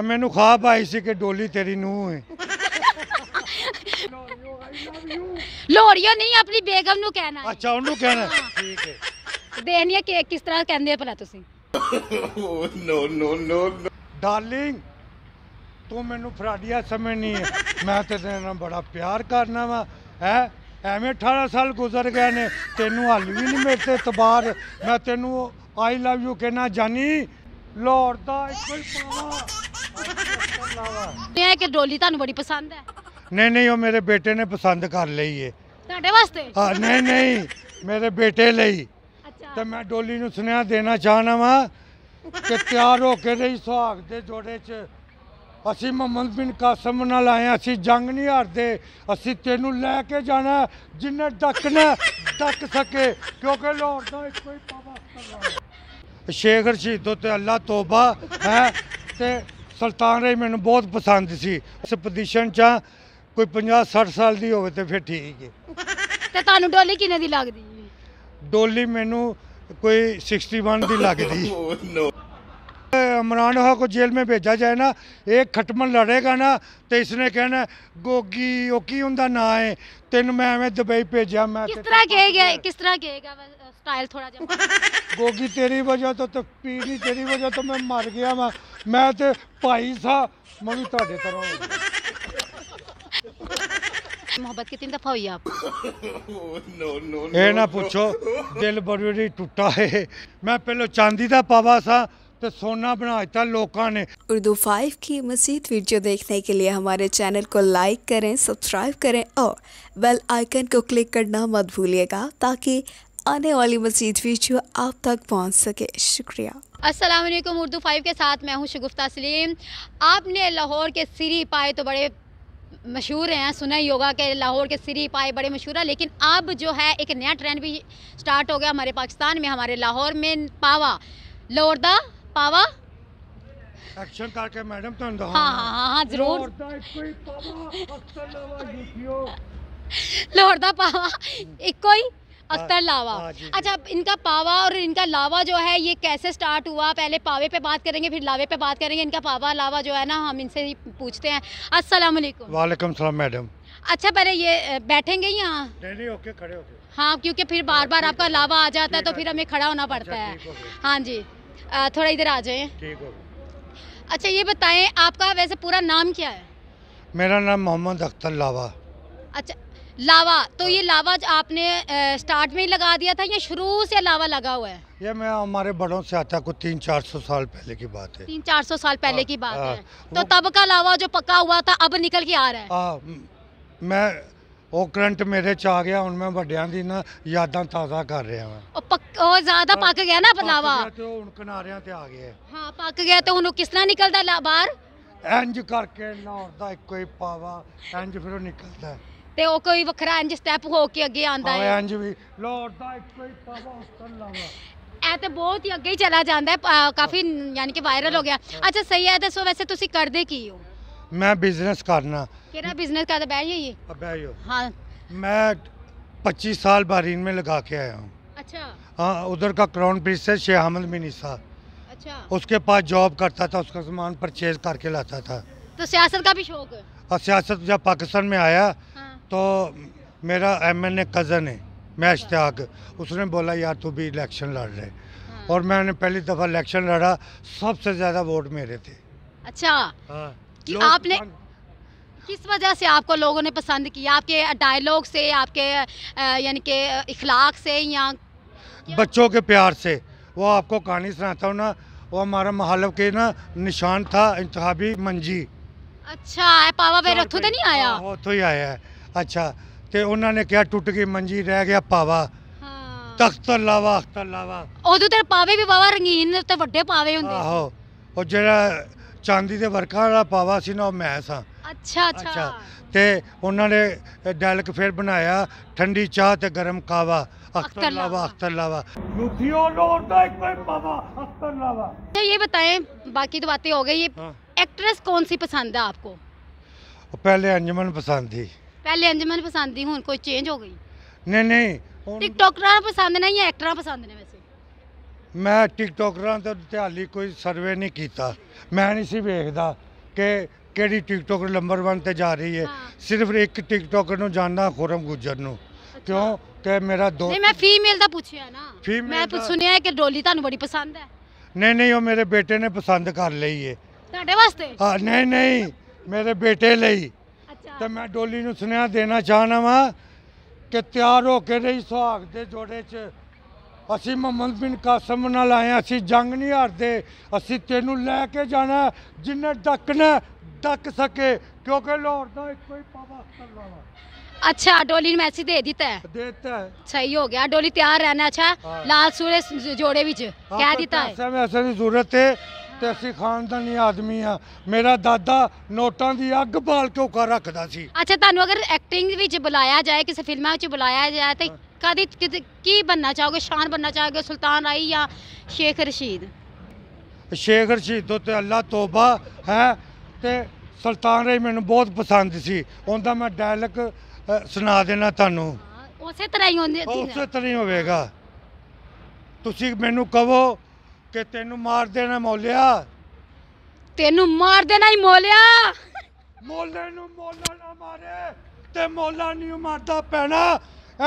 ਤਾਂ ਮੈਨੂੰ ਖਾਬ ਆਈ ਸੀ ਕਿ ਡੋਲੀ ਤੇਰੀ ਨੂੰ ਹੈ ਲੋਰੀਓ ਨਹੀਂ ਆਪਣੀ ਬੇਗਮ ਨੂੰ ਕਹਿਣਾ ਅੱਛਾ ਉਹਨੂੰ ਕਹਿਣਾ ਠੀਕ ਹੈ ਦੇਹਨੀਆ ਹੈ ਕੇਕ ਕਿਸ ਤਰ੍ਹਾਂ ਕਹਿੰਦੇ ਆ ਭਲਾ ਤੁਸੀਂ ਨੋ ਨੋ ਨੋ ਡਾਰਲਿੰਗ ਤੂੰ ਮੈਨੂੰ ਫਰਾਡੀਆ ਨਹੀਂ ਹੈ ਮੈਂ ਤੇ ਤੇਰੇ ਨਾਲ ਬੜਾ ਪਿਆਰ ਕਰਨਾ ਵਾ ਹੈ ਐਵੇਂ 18 ਸਾਲ ਗੁਜ਼ਰ ਗਏ ਨੇ ਤੈਨੂੰ ਹੱਲ ਵੀ ਨਹੀਂ ਮੇਰੇ ਤੇ ਤਬਾਰ ਮੈਂ ਤੈਨੂੰ ਆਈ ਲਵ ਯੂ ਕਹਿਣਾ ਜਾਨੀ ਲੋੜ ਦਾ ਇੱਕੋ ਹੀ ਪਾਵਾ ਇਹ ਹੈ ਕਿ ਡੋਲੀ ਤੁਹਾਨੂੰ ਬੜੀ ਪਸੰਦ ਹੈ ਨਹੀਂ ਨਹੀਂ ਉਹ ਮੇਰੇ ਬੇਟੇ ਨੇ ਪਸੰਦ ਕਰ ਲਈ ਏ ਤੁਹਾਡੇ ਵਾਸਤੇ ਹਾਂ ਨਹੀਂ ਨਹੀਂ ਮੇਰੇ ਬੇਟੇ ਲਈ ਤੇ ਮੈਂ ਡੋਲੀ ਨੂੰ ਸੁਨੇਹਾ ਦੇਣਾ ਚਾਹਨਾ ਵਾ ਕਿ ਤਿਆਰ ਹੋ ਕੇ ਰਹੀ ਸੁਹਾਗ ਦੇ ਜੋੜੇ 'ਚ ਅਸੀਂ ਮੁਹੰਮਦ ਬਿਨ ਕਾਸਮ ਨਾਲ ਆਏ ਅਸੀਂ ਜੰਗ ਨਹੀਂ ਹਾਰਦੇ ਅਸੀਂ ਤੈਨੂੰ ਲੈ ਕੇ ਜਾਣਾ ਜਿੰਨੇ ਡੱਕਣਾ ਡੱਕ ਸਕੇ ਕਿਉਂਕਿ ਲਾਹੌਰ ਦਾ ਇੱਕੋ ਹੀ ਪਾਵਾ ਸ਼ੇਖ ਰਸ਼ੀਦੋ ਤੇ ਅੱਲਾ ਤੋਬਾ ਹੈ ਤੇ ਸੁਲਤਾਨ ਰਾਈ ਮੈਨੂੰ ਬਹੁਤ ਪਸੰਦ ਸੀ ਇਸ ਪੋਜੀਸ਼ਨ 'ਚ ਕੋਈ 50 60 ਸਾਲ ਦੀ ਹੋਵੇ ਤੇ ਫਿਰ ਠੀਕ ਹੈ ਤੇ ਤੁਹਾਨੂੰ ਡੋਲੀ ਕਿੰਨੇ ਦੀ ਲੱਗਦੀ ਜੀ ਡੋਲੀ ਮੈਨੂੰ ਕੋਈ 61 ਦੀ ਲੱਗਦੀ अ, oh, ਹਾ ਕੋ ਜੇਲ੍ਹ ਮੇ ਭੇਜਾ ਜਾਏ ਨਾ ਇਹ ਖਟਮਨ ਲੜੇਗਾ ਨਾ ਤੇ ਇਸਨੇ ਕਹਿਣਾ ਗੋਗੀ ਉਹ ਕੀ ਹੁੰਦਾ ਨਾ ਹੈ ਤੈਨੂੰ ਮੈਂ ਐਵੇਂ दुबई ਭੇਜਿਆ ਮੈਂ ਕਿਸ ਤਰ੍ਹਾਂ ਕਹੇਗਾ ਕਿਸ ਤਰ੍ਹਾਂ ਕਹੇਗਾ स्टाइल थोड़ा जा गोगी तेरी वजह तो तो ਪੀੜੀ तेरी वजह तो मैं ਮਰ गया मैं मैं तो ਭਾਈ ਸਾ ਮੈਂ ਵੀ ਤੁਹਾਡੇ तरह ਹੋ ਗਿਆ ਮੁਹੱਬਤ दफा हुई आप ਆਪ ਨੋ ਨੋ ਇਹ ਨਾ ਪੁੱਛੋ ਦਿਲ ਬੜੀ ਟੁੱਟਾ ਹੈ ਮੈਂ ਪਹਿਲੋ ਚਾਂਦੀ तो सोना बना लोगों ने उर्दू फाइव की मजीद वीडियो देखने के लिए हमारे चैनल को लाइक करें सब्सक्राइब करें और बेल आइकन को क्लिक करना मत भूलिएगा ताकि आने वाली मजीद वीडियो आप तक पहुँच सके शुक्रिया असल उर्दू फाइव के साथ मैं हूँ शगुफ्ता सलीम आपने लाहौर के सिरी पाए तो बड़े मशहूर हैं सुना ही होगा कि लाहौर के सिरी पाए बड़े मशहूर हैं लेकिन अब जो है एक नया ट्रेंड भी स्टार्ट हो गया हमारे पाकिस्तान में हमारे लाहौर में पावा लोरदा पावा एक्शन करके मैडम तो हाँ हाँ हाँ हाँ जरूर लोरदा पावा एक कोई अख्तर हाँ, लावा हाँ, अच्छा इनका पावा और इनका लावा जो है ये कैसे स्टार्ट हुआ पहले पावे पे बात करेंगे फिर लावे पे बात करेंगे इनका पावा लावा जो है ना हम इनसे ही पूछते हैं अस्सलाम वालेकुम सलाम मैडम अच्छा पहले ये बैठेंगे यहाँ हाँ क्योंकि फिर बार बार हाँ, आपका लावा आ जाता है तो फिर हमें खड़ा होना अच्छा, पड़ता है हाँ जी थोड़ा इधर आ जाए अच्छा ये बताएं आपका वैसे पूरा नाम क्या है मेरा नाम मोहम्मद अख्तर लावा अच्छा लावा तो हाँ। ये लावा आपने स्टार्ट में ही लगा दिया था या शुरू से लावा लगा हुआ है ये मैं हमारे बड़ों से आता को तीन चार सौ साल पहले की बात है तीन चार सौ साल पहले आ, हाँ, की बात आ, हाँ, है तो तब का लावा जो पका हुआ था अब निकल के आ रहा है आ, मैं वो करंट मेरे च आ गया उनमें बड़िया की ना यादा ताजा कर रहा हूँ ज्यादा पक गया ना लावा तो किनारे आ गया पक गया तो किस तरह निकलता बाहर इंज करके लाड़ता एक पावा इंज फिर निकलता है ਤੇ ਉਹ ਕੋਈ ਵੱਖਰਾ ਇੰਜ ਸਟੈਪ ਹੋ ਕੇ ਅੱਗੇ ਆਂਦਾ ਹੈ ਇੰਜ ਵੀ ਲੋਰ ਦਾ ਇੱਕੋ ਹੀ ਪਾਵਾ ਉਸ ਤੋਂ ਲਾਵਾ ਇਹ ਤੇ ਬਹੁਤ ਹੀ ਅੱਗੇ ਹੀ ਚਲਾ ਜਾਂਦਾ ਹੈ ਕਾਫੀ ਯਾਨੀ ਕਿ ਵਾਇਰਲ ਹੋ ਗਿਆ ਅੱਛਾ ਸਹੀ ਹੈ ਦੱਸੋ ਵੈਸੇ ਤੁਸੀਂ ਕਰਦੇ ਕੀ ਹੋ ਮੈਂ ਬਿਜ਼ਨਸ ਕਰਨਾ ਕਿਹੜਾ ਬਿਜ਼ਨਸ ਕਰਦਾ ਬਹਿ ਜਾਈਏ ਬਹਿ ਜਾਓ ਹਾਂ मैं 25 साल बहरीन में लगा के आया हूँ अच्छा हाँ उधर का क्राउन प्रिंस है शेह अहमद मिनी साहब अच्छा उसके पास जॉब करता था उसका सामान परचेज करके लाता था तो सियासत का भी शौक है और सियासत जब पाकिस्तान में आया तो मेरा एम एन ए कज़न है मैं इश्तियाक उसने बोला यार तू भी इलेक्शन लड़ रहे हाँ। और मैंने पहली दफ़ा इलेक्शन लड़ा सबसे ज़्यादा वोट मेरे थे अच्छा हाँ। कि आपने किस वजह से आपको लोगों ने पसंद किया आपके डायलॉग से आपके यानी के इखलाक से या बच्चों के प्यार से वो आपको कहानी सुनाता हूँ ना वो हमारा महालब के ना निशान था इंतहा मंजी अच्छा है पावा तो नहीं आया वो हाँ, तो ही आया है ਅੱਛਾ ਤੇ ਉਹਨਾਂ ਨੇ ਕਿਹਾ ਟੁੱਟ ਗਈ ਮੰਜੀ ਰਹਿ ਗਿਆ ਪਾਵਾ ਤਖਤ ਲਾਵਾ ਤਖਤ ਲਾਵਾ ਉਦੋਂ ਤੇ ਪਾਵੇ ਵੀ ਬਾਵਾ ਰੰਗੀਨ ਤੇ ਵੱਡੇ ਪਾਵੇ ਹੁੰਦੇ ਆਹੋ ਉਹ ਜਿਹੜਾ ਚਾਂਦੀ ਦੇ ਵਰਖਾ ਵਾਲਾ ਪਾਵਾ ਸੀ ਨਾ ਉਹ ਮੈਂ ਸਾਂ ਅੱਛਾ ਅੱਛਾ ਤੇ ਉਹਨਾਂ ਨੇ ਡੈਲਕ ਫੇਰ ਬਣਾਇਆ ਠੰਡੀ ਚਾਹ ਤੇ ਗਰਮ ਕਾਵਾ ਅਖਤਰ ਲਾਵਾ ਅਖਤਰ ਲਾਵਾ ਲਾਵਾ। ਅਖਤਰ ਲਾਵਾ अच्छा ये बताएं बाकी तो बातें हो गई ये हाँ। एक्ट्रेस कौन सी पसंद है आपको ਉਹ ਪਹਿਲੇ ਅੰਜਮਨ ਪਸੰਦ ਸੀ ਪਹਿਲੇ ਇੰਜ ਮੈਨੂੰ ਪਸੰਦ ਸੀ ਹੁਣ ਕੋਈ ਚੇਂਜ ਹੋ ਗਈ ਨਹੀਂ ਨਹੀਂ ਹੁਣ ਟਿਕਟੋਕਰਾਂ ਪਸੰਦ ਨਹੀਂ ਹੈ ਐਕਟਰਾਂ ਪਸੰਦ ਨੇ ਵੈਸੇ ਮੈਂ ਟਿਕਟੋਕਰਾਂ ਤੋਂ ਧਿਆਲੀ ਕੋਈ ਸਰਵੇ ਨਹੀਂ ਕੀਤਾ ਮੈਂ ਨਹੀਂ ਸੀ ਵੇਖਦਾ ਕਿ ਕਿਹੜੀ ਟਿਕਟੋਕਰ ਨੰਬਰ 1 ਤੇ ਜਾ ਰਹੀ ਹੈ ਸਿਰਫ ਇੱਕ ਟਿਕਟੋਕਰ ਨੂੰ ਜਾਣਨਾ ਖੁਰਮ ਗੁੱਜਰ ਨੂੰ ਕਿਉਂ ਕਿ ਮੇਰਾ ਦੋ ਨਹੀਂ ਮੈਂ ਫੀਮੇਲ ਦਾ ਪੁੱਛਿਆ ਨਾ Female ਮੈਂ ਪੁੱਛ- ਦਾ- ਸੁਣਿਆ ਕਿ ਡੋਲੀ ਤੁਹਾਨੂੰ ਬੜੀ ਪਸੰਦ ਹੈ ਨਹੀਂ ਨਹੀਂ ਉਹ ਮੇਰੇ ਬੇਟੇ ਨੇ ਪਸੰਦ ਕਰ ਲਈ ਹੈ ਤੁਹਾਡੇ ਵਾਸਤੇ ਹਾਂ ਨਹੀਂ ਨਹੀਂ ਮੇਰੇ ਬੇਟੇ ਲਈ ਤੇ ਮੈਂ ਡੋਲੀ ਨੂੰ ਸੁਨੇਹਾ ਦੇਣਾ ਚਾਹਨਾ ਵਾਂ ਕਿ ਤਿਆਰ ਹੋ ਕੇ ਰਹੀ ਸੁਹਾਗ ਦੇ ਜੋੜੇ 'ਚ ਅਸੀਂ ਮੁਹੰਮਦ ਬਿਨ ਕਾਸਮ ਨਾਲ ਆਏ ਅਸੀਂ ਜੰਗ ਨਹੀਂ ਹਾਰਦੇ ਅਸੀਂ ਤੈਨੂੰ ਲੈ ਕੇ ਜਾਣਾ ਜਿੰਨੇ ਡੱਕਣਾ ਡੱਕ ਸਕੇ ਕਿਉਂਕਿ ਲਾਹੌਰ ਦਾ ਇੱਕੋ ਹੀ ਪਾਵਾ ਅੱਲਾ अच्छा डोली ने मैसेज दे देता है देता है सही हो गया डोली तैयार रहना अच्छा लाल सूरे जोड़े विच कह देता है ऐसे में ऐसे जरूरत है ਤੇ ਅਸੀਂ ਖਾਨਦਾਨੀ ਆਦਮੀ ਆ ਮੇਰਾ ਦਾਦਾ ਨੋਟਾਂ ਦੀ ਅੱਗ ਬਾਲ ਕੇ ਉਕਾ ਰੱਖਦਾ ਸੀ ਅੱਛਾ ਤੁਹਾਨੂੰ ਅਗਰ ਐਕਟਿੰਗ ਵਿੱਚ ਬੁਲਾਇਆ ਜਾਏ ਕਿਸੇ ਫਿਲਮਾਂ ਵਿੱਚ ਬੁਲਾਇਆ ਜਾਏ ਤੇ ਕਦੀ ਕੀ ਬੰਨਾ ਚਾਹੋਗੇ ਸ਼ਾਨ ਬੰਨਾ ਚਾਹੋਗੇ ਸੁਲਤਾਨ ਆਈ ਜਾਂ ਸ਼ੇਖ ਰਸ਼ੀਦ ਸ਼ੇਖ ਰਸ਼ੀਦ ਤੇ ਅੱਲਾ ਤੋਬਾ ਹੈ ਤੇ ਸੁਲਤਾਨ ਰਹੀ ਮੈਨੂੰ ਬਹੁਤ ਪਸੰਦ ਸੀ ਉਹਦਾ ਮੈਂ ਡਾਇਲੌਗ ਸੁਣਾ ਦੇਣਾ ਤੁਹਾਨੂੰ ਉਸੇ ਤਰ੍ਹਾਂ ਹੀ ਹੁੰਦੇ ਉਸੇ ਤਰ੍ਹਾਂ ਹੀ ਹੋਵੇਗਾ ਤੁਸੀਂ ਮੈਨੂੰ ਕਹੋ ਕਿ ਤੈਨੂੰ ਮਾਰ ਦੇਣਾ ਮੋਲਿਆ ਤੈਨੂੰ ਮਾਰ ਦੇਣਾ ਹੀ ਮੋਲਿਆ ਮੋਲੇ ਨੂੰ ਮੋਲਾ ਨਾ ਮਾਰੇ ਤੇ ਮੋਲਾ ਨਹੀਂ ਮਾਰਦਾ ਪੈਣਾ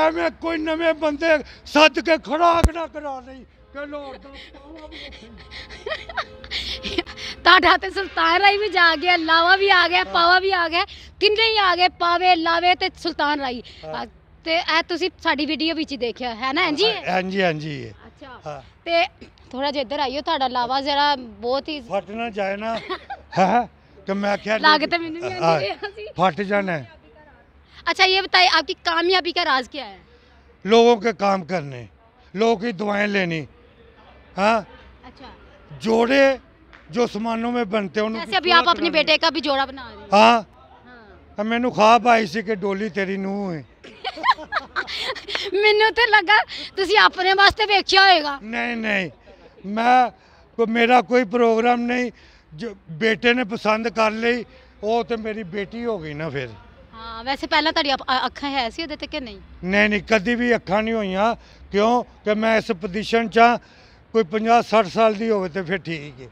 ਐਵੇਂ ਕੋਈ ਨਵੇਂ ਬੰਦੇ ਸੱਜ ਕੇ ਖੜਾਕ ਨਾ ਕਰਾ ਲਈ ਕਿ ਲੋੜ ਦਾ ਪਾਵਾ ਵੀ ਤੇ ਸੁਲਤਾਨ ਰਾਈ ਵੀ ਜਾ ਗਿਆ ਲਾਵਾ ਵੀ ਆ ਗਿਆ ਪਾਵਾ ਵੀ ਆ ਗਿਆ ਕਿੰਨੇ ਹੀ ਆ ਗਏ ਪਾਵੇ ਲਾਵੇ ਤੇ ਸੁਲਤਾਨ ਰਾਈ ਤੇ ਇਹ ਤੁਸੀਂ ਸਾਡੀ ਵੀਡੀਓ ਵਿੱਚ ਹੀ ਦੇਖਿਆ ਹੈ ਨਾ ਹਾਂਜੀ ਹਾਂਜੀ ਹਾਂਜੀ ਅੱਛਾ ਹਾਂ ਤੇ थोड़ा ਜਿਹਾ ਇੱਧਰ ਤੁਹਾਡਾ ਲਾਵਾ ਜ਼ਰਾ ਬਹੁਤ ਹੀ ਫਟ ਨਾ ਜਾਏ ਨਾ ਹੈ तो मैं क्या लागत तो मैंने भी आ, फट जाना है अच्छा ये बताइए आपकी कामयाबी का राज क्या है लोगों के काम करने लोगों की दवाएं लेनी हाँ अच्छा जोड़े जो सामानों में बनते हैं जैसे अभी आप अपने बेटे का भी जोड़ा बना रहे हाँ, हाँ। मैनू खाब आई सी कि डोली तेरी नूह है ਮੈਨੂੰ ਤੇ ਲੱਗਾ ਤੁਸੀਂ ਆਪਣੇ ਵਾਸਤੇ ਵੇਖਿਆ ਹੋਏਗਾ ਨਹੀਂ ਨਹੀਂ ਮੈਂ ਮੇਰਾ ਕੋਈ ਪ੍ਰੋਗਰਾਮ ਨਹੀਂ ਜੋ ਬੇਟੇ ਨੇ ਪਸੰਦ ਕਰ ਲਈ ਉਹ ਤੇ ਮੇਰੀ ਬੇਟੀ ਹੋ ਗਈ ਨਾ ਫਿਰ ਹਾਂ ਵੈਸੇ ਪਹਿਲਾਂ ਤੁਹਾਡੀ ਅੱਖਾਂ ਹੈ ਸੀ ਉਹਦੇ ਤੇ ਕਿ ਨਹੀਂ ਨਹੀਂ ਨਹੀਂ ਕਦੀ ਵੀ ਅੱਖਾਂ ਨਹੀਂ ਹੋਈਆਂ ਕਿਉਂ ਕਿ ਮੈਂ ਇਸ ਪੋਜੀਸ਼ਨ 'ਚ ਕੋਈ 50 60 ਸਾਲ ਦੀ ਹੋਵੇ ਤੇ ਫਿਰ ਠੀਕ ਹੈ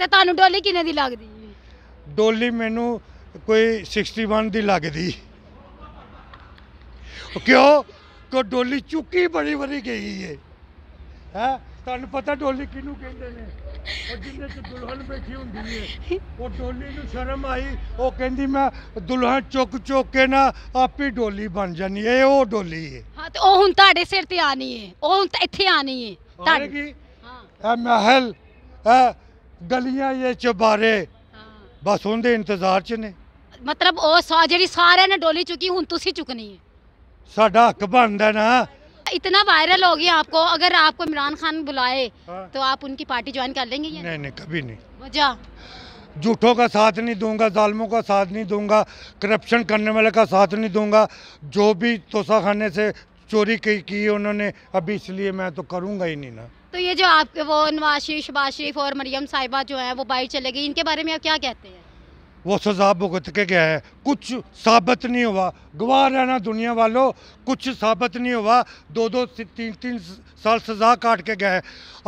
ਤੇ ਤੁਹਾਨੂੰ ਡੋਲੀ ਕਿੰਨੇ ਦੀ ਲੱਗਦੀ ਹੈ? ਡੋਲੀ ਮੈਨੂੰ ਕੋਈ 61 ਦੀ ਲੱਗਦੀ ਕਿਉਂ ਕਿ ਡੋਲੀ ਚੁੱਕੀ ਬੜੀ ਬੜੀ ਗਈ ਹੈ ਹੈ ਤੁਹਾਨੂੰ ਪਤਾ ਢੋਲੀ ਕਿਹਨੂੰ ਕਹਿੰਦੇ ਨੇ ਉਹ ਜਿੰਦੇ ਚ ਦੁਲਹਨ ਬੈਠੀ ਹੁੰਦੀ ਏ ਉਹ ਢੋਲੀ ਨੂੰ ਸ਼ਰਮ ਆਈ ਉਹ ਕਹਿੰਦੀ ਮੈਂ ਦੁਲਹਨ ਚੁੱਕ ਚੁੱਕ ਕੇ ਨਾ ਆਪੀ ਢੋਲੀ ਬਣ ਜਾਨੀ ਏ ਉਹ ਢੋਲੀ ਏ ਹਾਂ ਤੇ ਉਹ ਹੁਣ ਤੁਹਾਡੇ ਸਿਰ ਤੇ ਆਣੀ ਏ ਉਹ ਹੁਣ ਤਾਂ ਇੱਥੇ ਆਣੀ ਏ ਤੁਹਾਡੀ ਹਾਂ ਇਹ ਮਹਿਲ ਇਹ ਗਲੀਆਂ ਇਹ ਹਾਂ ਬਸ ਉਹਦੇ ਇੰਤਜ਼ਾਰ ਚ ਨੇ ਮਤਲਬ ਉਹ ਜਿਹੜੀ ਸਾਰਿਆਂ ਨੇ ਢੋਲੀ ਚੁੱਕੀ ਹੁਣ ਤੁਸੀਂ ਚੁੱਕਣੀ ਏ ਸਾਡਾ ਹੱਕ ਬਣਦਾ ਨਾ इतना वायरल हो गया आपको अगर आपको इमरान खान बुलाए हाँ। तो आप उनकी पार्टी ज्वाइन कर लेंगे नहीं नहीं कभी नहीं वजह अच्छा। झूठों का साथ नहीं दूंगा जालमों का साथ नहीं दूंगा करप्शन करने वाले का साथ नहीं दूंगा जो भी तोसा खाने से चोरी की, की उन्होंने अभी इसलिए मैं तो करूंगा ही नहीं ना तो ये जो आपके वो नवाज शरीफ शबाज शरीफ और मरियम साहिबा जो है वो बाइक चले गई इनके बारे में आप क्या कहते हैं वो सज़ा भुगत के गया है कुछ साबित नहीं हुआ गवाह रहना दुनिया वालों कुछ साबित नहीं हुआ दो दो तीन तीन साल सज़ा काट के गया है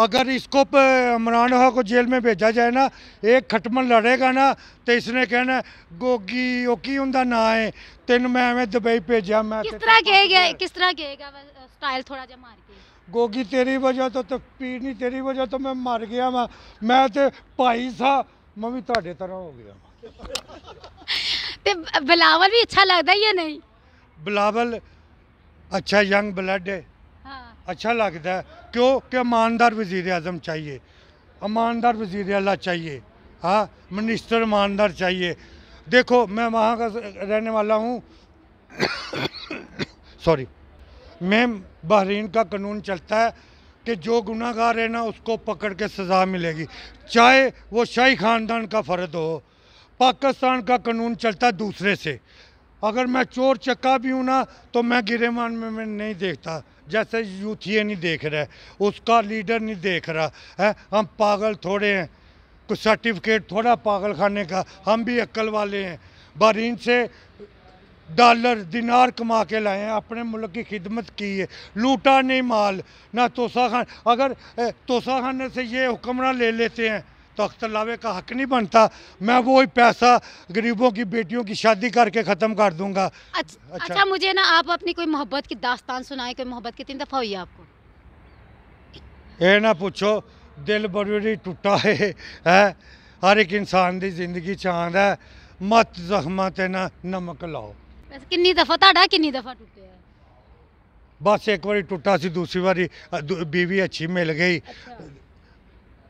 अगर इसको इमरान हुआ को जेल में भेजा जाए ना एक खटमन लड़ेगा ना तो इसने कहना गोगी ओकी उनका ना है तेन मैं एवं दुबई भेजा मैं किस तरह कहेगा किस तरह स्टाइल थोड़ा जा मार के गोगी तेरी वजह तो, तो नहीं तेरी वजह तो मैं मर गया वा मैं तो भाई सा मैं भी तरह हो गया वा बलावल भी अच्छा लगता है या नहीं बलावल अच्छा यंग ब्लड है हाँ। अच्छा लगता है क्यों कि ईमानदार वजीर अजम चाहिए ईमानदार वजीर अल्लाह चाहिए हाँ मिनिस्टर ईमानदार चाहिए देखो मैं वहाँ का रहने वाला हूँ सॉरी मैं बहरीन का कानून चलता है कि जो गुनाहगार है ना उसको पकड़ के सज़ा मिलेगी चाहे वो शाही ख़ानदान का फ़र्द हो पाकिस्तान का कानून चलता दूसरे से अगर मैं चोर चक्का भी हूँ ना तो मैं गिरेमान में मैं नहीं देखता जैसे यूथ ये नहीं देख रहा उसका लीडर नहीं देख रहा है हम पागल थोड़े हैं कुछ सर्टिफिकेट थोड़ा पागल खाने का हम भी अक्ल वाले हैं बहरीन से डॉलर दिनार कमा के लाए हैं अपने मुल्क की खिदमत की है लूटा नहीं माल ना तोसा खान अगर तोसा खाने से ये हुक्मरान ले लेते हैं तो लावे का हक नहीं बनता मैं वो ही पैसा गरीबों की बेटियों की शादी करके ख़त्म कर दूंगा अच्छा, अच्छा, अच्छा मुझे ना आप अपनी कोई मोहब्बत की दास्तान सुनाए कोई मोहब्बत कितनी दफ़ा हुई आपको ये ना पूछो दिल बड़ी टूटा है, है हर एक इंसान की जिंदगी चांद है मत जख्मा ते ना नमक लाओ किन्नी दफ़ा ताड़ा दफ़ा टुटे बस एक बार टूटा सी दूसरी बारी बीवी अच्छी मिल गई अच्छा।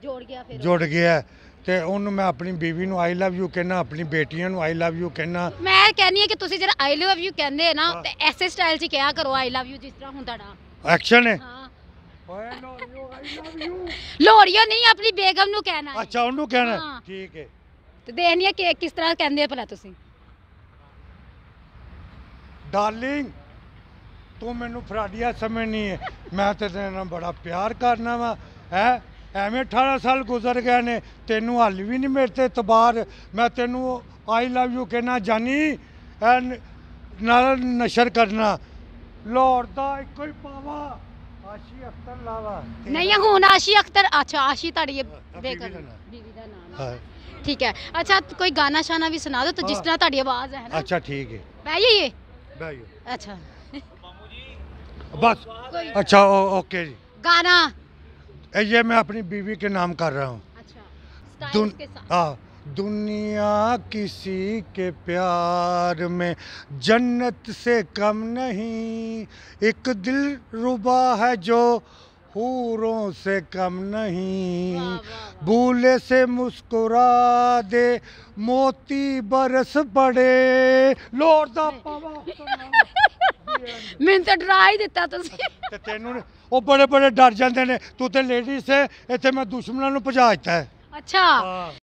ਜੋੜ ਗਿਆ ਫਿਰ ਜੁੜ ਗਿਆ ਤੇ ਉਹਨੂੰ ਮੈਂ ਆਪਣੀ ਬੀਵੀ ਨੂੰ ਆਈ ਲਵ ਯੂ ਕਹਿਣਾ ਆਪਣੀ ਬੇਟੀਆਂ ਨੂੰ ਆਈ ਲਵ ਯੂ ਕਹਿਣਾ ਮੈਂ ਕਹਿੰਨੀ ਹੈ ਕਿ ਤੁਸੀਂ ਜਿਹੜਾ ਆਈ ਲਵ ਯੂ ਕਹਿੰਦੇ ਹੋ ਨਾ ਤੇ ਐਸੇ ਸਟਾਈਲ 'ਚ ਕਿਹਾ ਕਰੋ ਆਈ ਲਵ ਯੂ ਜਿਸ ਤਰ੍ਹਾਂ ਹੁੰਦਾ ਨਾ ਐਕਸ਼ਨ ਹੈ ਹਾਂ ਓਏ ਯੂ ਆਈ ਲਵ ਯੂ ਲੋਰੀਓ ਨਹੀਂ ਆਪਣੀ ਬੇਗਮ ਨੂੰ ਕਹਿਣਾ ਅੱਛਾ ਉਹਨੂੰ ਕਹਿਣਾ ਠੀਕ ਹੈ ਤੇ ਦੇਖਣੀ ਹੈ ਕਿ ਕਿਸ ਤਰ੍ਹਾਂ ਕਹਿੰਦੇ ਆ ਭਲਾ ਤੁਸੀਂ ਡਾਰਲਿੰਗ ਤੂੰ ਮੈਨੂੰ ਫਰਾਡੀਆ ਸਮਝਣੀ ਹੈ ਮੈਂ ਤੇ ਤੇਰੇ ਨਾਲ ਬੜਾ ਪਿਆਰ ਕਰਨਾ ਵਾ ਹੈ ਐਵੇਂ 18 ਸਾਲ ਗੁਜ਼ਰ ਗਏ ਨੇ ਤੈਨੂੰ ਹਾਲ ਵੀ ਨਹੀਂ ਮੇਰੇ ਤੇ ਤਬਾਰ ਮੈਂ ਤੈਨੂੰ ਆਈ ਲਵ ਯੂ ਕਹਿਣਾ ਜਾਨੀ ਨਾਲ ਨਸ਼ਰ ਕਰਨਾ ਲੋਰ ਦਾ ਇੱਕੋ ਹੀ ਪਾਵਾ ਆਸ਼ੀ ਅਖਤਰ ਲਾਵਾ ਨਹੀਂ ਹੁਣ ਆਸ਼ੀ ਅਖਤਰ ਅੱਛਾ ਆਸ਼ੀ ਤੁਹਾਡੀ ਦੇਖ ਬੀਵੀ ਦਾ ਨਾਮ ਹੈ ठीक है अच्छा तो कोई गाना शाना भी सुना दो तो जिस तरह ਤੁਹਾਡੀ ਆਵਾਜ਼ ਹੈ ਨਾ ਅੱਛਾ ਠੀਕ ਹੈ ਬਹਿ ਜਾਈਏ ਬਹਿ ਜਾਓ ਅੱਛਾ ਬਸ ਅੱਛਾ ਓਕੇ ਜੀ ਗਾਣਾ ये मैं अपनी बीवी के नाम कर रहा हूँ अच्छा, हाँ दुनिया किसी के प्यार में जन्नत से कम नहीं एक दिल रुबा है जो हूरों से कम नहीं भूले से मुस्कुरा दे मोती बरस पड़े लोर दा पवा ਮੈਨੂੰ ਤਾਂ ਡਰਾ ਹੀ ਦਿੱਤਾ ਤੁਸੀਂ ਤੇ ਤੈਨੂੰ ਉਹ ਬੜੇ ਬੜੇ ਡਰ ਜਾਂਦੇ ਨੇ ਤੂੰ ਤੇ ਲੇਡੀਜ਼ ਹੈ ਇੱਥੇ ਮੈਂ ਦੁਸ਼ਮਣਾਂ ਨੂੰ ਭਜਾ ਦਿੱਤਾ ਹੈ ਅੱਛਾ